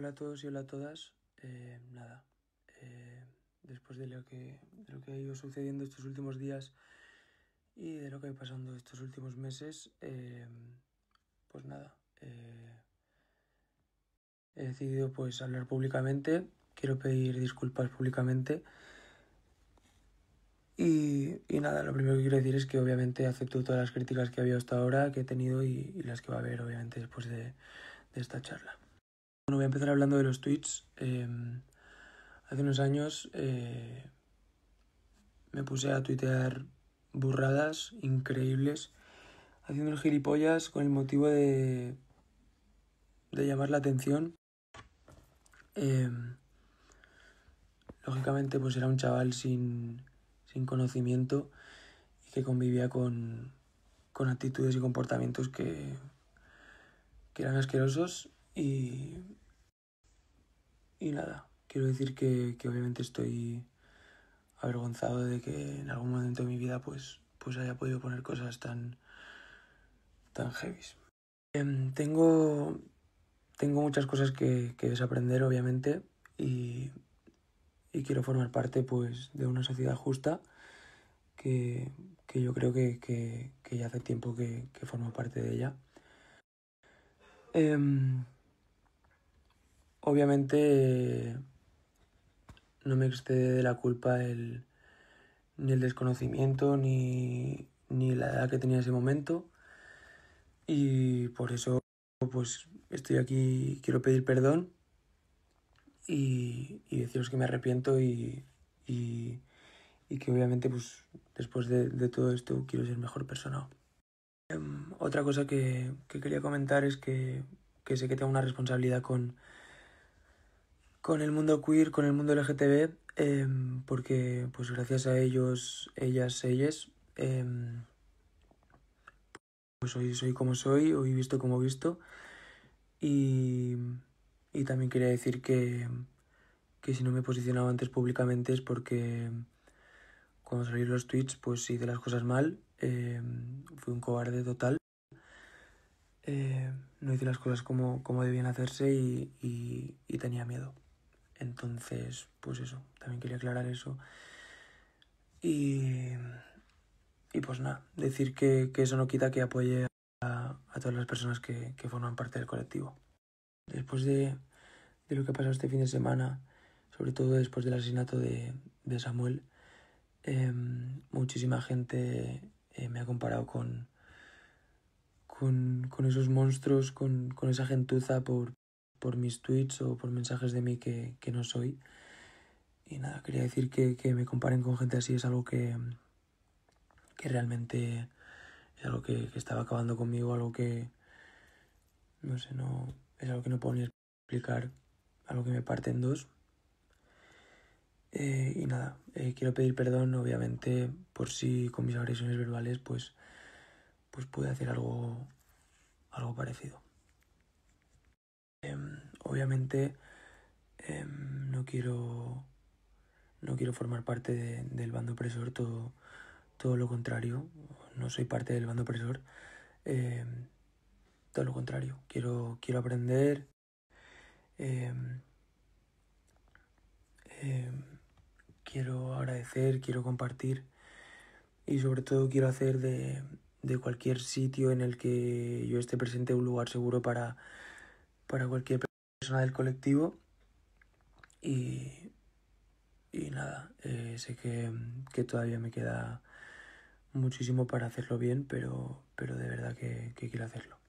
Hola a todos y hola a todas. Eh, nada, eh, después de lo, que, ha ido sucediendo estos últimos días y de lo que ha ido pasando estos últimos meses, eh, pues nada, he decidido pues hablar públicamente, quiero pedir disculpas públicamente y, nada, lo primero que quiero decir es que obviamente acepto todas las críticas que ha habido hasta ahora, que he tenido y, y las que va a haber obviamente después de, de esta charla. Bueno, voy a empezar hablando de los tweets. Em, hace unos años eh, me puse a tuitear burradas increíbles, haciendo gilipollas con el motivo de, de llamar la atención. Em, lógicamente, pues era un chaval sin, conocimiento y que convivía con, con actitudes y comportamientos que, que eran asquerosos y y nada, quiero decir que, obviamente estoy avergonzado de que en algún momento de mi vida pues, pues haya podido poner cosas tan, tan heavies. Em, tengo, tengo muchas cosas que, desaprender, obviamente, y, quiero formar parte pues, de una sociedad justa que, yo creo que, que, ya hace tiempo que, formo parte de ella. Em, Obviamente no me excede de la culpa ni el desconocimiento ni, ni la edad que tenía en ese momento y por eso pues estoy aquí, quiero pedir perdón y, deciros que me arrepiento y, que obviamente pues después de, todo esto quiero ser mejor persona. Em, otra cosa que, quería comentar es que, que sé que tengo una responsabilidad con, con el mundo queer, con el mundo LGTB, em, porque pues gracias a ellos, ellas, ellas, em, pues hoy soy como soy, hoy visto como visto. Y, también quería decir que, si no me posicionaba antes públicamente es porque cuando salí los tweets pues hice las cosas mal, em, fui un cobarde total. Eh, no hice las cosas como, como debían hacerse y, y tenía miedo. Entonces, pues eso, también quería aclarar eso. Y, pues nada, decir que, eso no quita que apoye a, todas las personas que, forman parte del colectivo. Después de, lo que ha pasado este fin de semana, sobre todo después del asesinato de, Samuel, em, muchísima gente eh, me ha comparado con, con, esos monstruos, con, esa gentuza por, por mis tweets o por mensajes de mí que, que no soy. Y nada, quería decir que, que, me comparen con gente así es algo que, que realmente es algo que, que estaba acabando conmigo, algo que, no sé, no, es algo que no puedo ni explicar, algo que me parte en dos. Eh, y nada, eh, quiero pedir perdón, obviamente, por si con mis agresiones verbales, pues, pues pude hacer algo, algo parecido. Obviamente em, no quiero no quiero formar parte del bando opresor, todo, todo lo contrario, no soy parte del bando opresor, em, todo lo contrario, quiero, quiero aprender, em, quiero agradecer, quiero compartir y sobre todo quiero hacer de, cualquier sitio en el que yo esté presente un lugar seguro para, para cualquier persona del colectivo. Y, y nada, eh, sé que, que, todavía me queda muchísimo para hacerlo bien, pero, pero de verdad que quiero hacerlo.